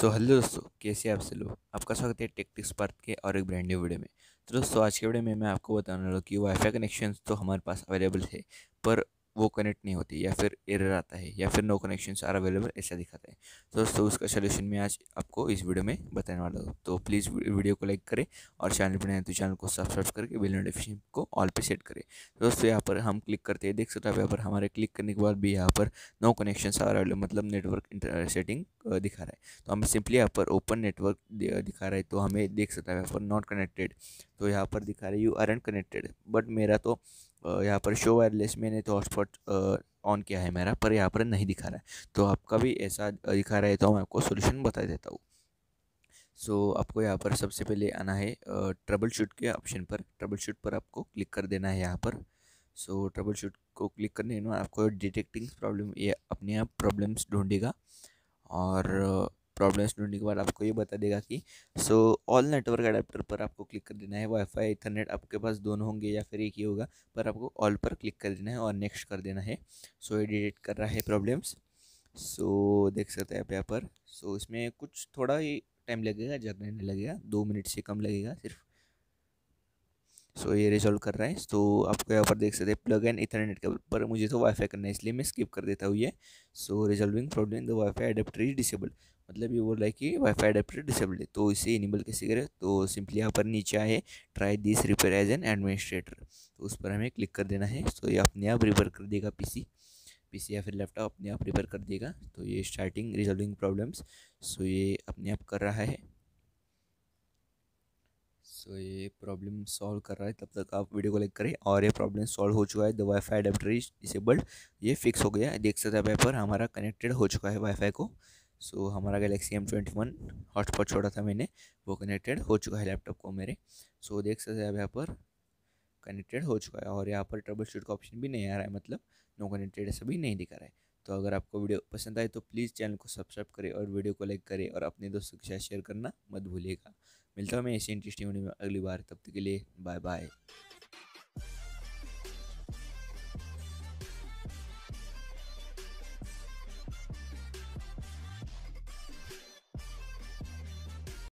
सो so, hello दोस्तों कैसे आप से लोग आपका स्वागत है टेक टिक्स के और एक ब्रांड न्यू वीडियो में तो दोस्तों आज के वीडियो में मैं आपको बताने वाला कि वाईफाई कनेक्शन तो हमारे पास अवेलेबल है पर वो कनेक्ट नहीं होती या फिर एरर आता है या फिर नो कनेक्शन आर अवेलेबल ऐसा दिखाता है तो दोस्तों उसका सोल्यूशन मैं आज आपको इस वीडियो में बताने वाला हूँ तो प्लीज़ वीडियो को लाइक करें और चैनल पर नए तो चैनल को सब्सक्राइब करके बिल नोटिफिकेशन को ऑल पे सेट करें दोस्तों यहाँ पर हम क्लिक करते हैं देख सकते हो यहाँ पर हमारे क्लिक करने के बाद भी यहाँ पर नो कनेक्शन आर अवेलेबल मतलब नेटवर्क सेटिंग दिखा रहा है तो हमें सिंपली यहाँ पर ओपन नेटवर्क दिखा रहा है तो हमें देख सकता है यहाँ पर नॉट कनेक्टेड तो यहाँ पर दिखा रहे यू आर कनेक्टेड बट मेरा तो यहाँ पर शो वायरलेस मैंने तो हॉटस्पॉट ऑन किया है मेरा पर यहाँ पर नहीं दिखा रहा है तो आपका भी ऐसा दिखा रहा है तो मैं आपको सोल्यूशन बता देता हूँ सो so, आपको यहाँ पर सबसे पहले आना है ट्रबल शूट के ऑप्शन पर ट्रबल शूट पर आपको क्लिक कर देना है यहाँ पर सो so, ट्रबल शूट को क्लिक करने में आपको डिटेक्टिंग प्रॉब्लम ये अपने आप प्रॉब्लम्स ढूंढेगा और प्रॉब्लम्स ढूंढने के बाद आपको ये बता देगा कि सो ऑल नेटवर्क अडेप्टर पर आपको क्लिक कर देना है वाईफाई इथरनेट आपके पास दोनों होंगे या फिर एक ही होगा पर आपको ऑल पर क्लिक कर देना है और नेक्स्ट कर देना है सो so, ये डिटेक्ट कर रहा है प्रॉब्लम्स सो so, देख सकते हैं आप यहाँ पर सो so, इसमें कुछ थोड़ा ही टाइम लगेगा जगने नहीं लगेगा दो मिनट से कम लगेगा सिर्फ सो so, ये रिजॉल्व कर रहा है तो आपको यहाँ पर देख सकते हैं प्लग एंड इथरनेट केबल पर मुझे तो वाईफाई करना है इसलिए मैं स्किप कर देता हूँ ये so resolving problem the WiFi adapter is disable मतलब ये बोल रहा है कि वाईफाई अडेप्टर डिसेबल्ड है तो इसे इनेबल कैसे करें तो सिंपली यहाँ पर नीचे आए try this repair as an administrator तो उस पर हमें क्लिक कर देना है तो ये अपने आप रिपेयर कर देगा पीसी पीसी या फिर लैपटॉप अपने आप रिपेयर कर देगा तो ये स्टार्टिंग रिजॉल्विंग प्रॉब्लम्स सो ये अपने आप कर रहा है सो ये प्रॉब्लम सॉल्व कर रहा है तब तक आप वीडियो को लाइक करें और ये प्रॉब्लम सॉल्व हो चुका है the WiFi adapter is disabled ये फिक्स हो गया देख सकते हैं पेपर हमारा कनेक्टेड हो चुका है वाईफाई को सो so, हमारा Galaxy M twenty one hotspot छोड़ा था मैंने वो कनेक्टेड हो चुका है लैपटॉप को मेरे सो so, देख सकते हैं अब यहाँ पर कनेक्टेड हो चुका है और यहाँ पर ट्रबल शूट का ऑप्शन भी नहीं आ रहा है मतलब नो कनेक्टेड ऐसा भी नहीं दिखा रहा है तो अगर आपको वीडियो पसंद आए तो प्लीज़ चैनल को सब्सक्राइब करें और वीडियो को लाइक करें और अपने दोस्तों के साथ शेयर करना मत भूलिएगा मिलता हूँ मैं ऐसे इंटरेस्टिंग वीडियो में अगली बार तब तक के लिए बाय बाय